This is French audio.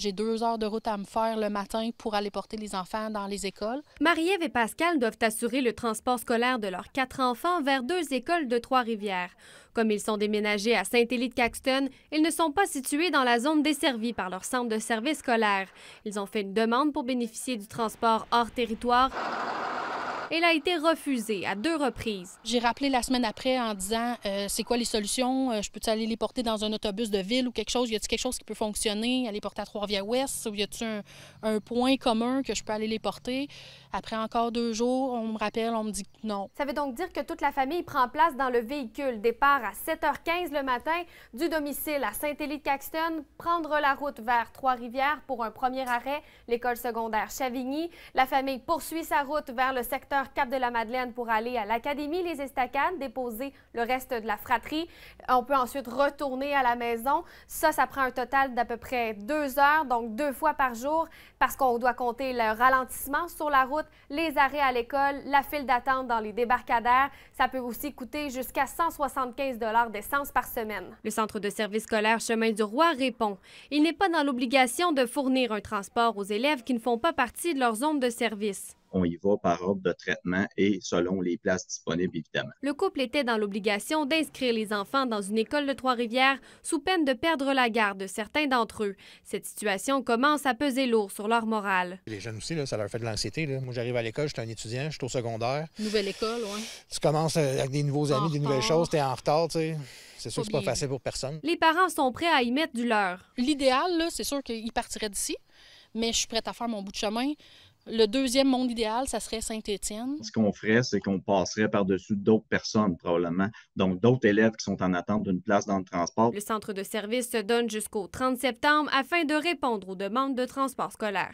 J'ai deux heures de route à me faire le matin pour aller porter les enfants dans les écoles. Marie-Ève et Pascal doivent assurer le transport scolaire de leurs quatre enfants vers deux écoles de Trois-Rivières. Comme ils sont déménagés à Saint-Élie-de-Caxton, ils ne sont pas situés dans la zone desservie par leur centre de service scolaire. Ils ont fait une demande pour bénéficier du transport hors territoire elle a été refusée à deux reprises. J'ai rappelé la semaine après en disant euh, c'est quoi les solutions euh, Je peux aller les porter dans un autobus de ville ou quelque chose Y a-t-il quelque chose qui peut fonctionner Aller porter à Trois-Rivières-Ouest Ou y a-t-il un, point commun que je peux aller les porter Après encore deux jours, on me rappelle, on me dit non. Ça veut donc dire que toute la famille prend place dans le véhicule. Départ à 7h15 le matin du domicile à saint élie caxton prendre la route vers Trois-Rivières pour un premier arrêt, l'école secondaire Chavigny. La famille poursuit sa route vers le secteur Cap de la Madeleine pour aller à l'Académie Les Estacades, déposer le reste de la fratrie. On peut ensuite retourner à la maison. Ça, ça prend un total d'à peu près deux heures, donc deux fois par jour, parce qu'on doit compter le ralentissement sur la route, les arrêts à l'école, la file d'attente dans les débarcadères. Ça peut aussi coûter jusqu'à 175 d'essence par semaine. Le centre de service scolaire Chemin du Roi répond Il n'est pas dans l'obligation de fournir un transport aux élèves qui ne font pas partie de leur zone de service on y va par ordre de traitement et selon les places disponibles, évidemment. Le couple était dans l'obligation d'inscrire les enfants dans une école de Trois-Rivières sous peine de perdre la garde de certains d'entre eux. Cette situation commence à peser lourd sur leur morale. Les jeunes aussi, ça leur fait de l'anxiété. Moi, j'arrive à l'école, je suis un étudiant, je suis au secondaire. Nouvelle école, oui. Tu commences euh, avec des nouveaux amis, des nouvelles choses, tu es en retard, tu sais. C'est sûr que c'est pas facile pour personne. Les parents sont prêts à y mettre du leur. L'idéal, c'est sûr qu'ils partiraient d'ici, mais je suis prête à faire mon bout de chemin le deuxième monde idéal, ça serait Saint-Étienne. Ce qu'on ferait, c'est qu'on passerait par-dessus d'autres personnes, probablement. Donc, d'autres élèves qui sont en attente d'une place dans le transport. Le centre de service se donne jusqu'au 30 septembre afin de répondre aux demandes de transport scolaire.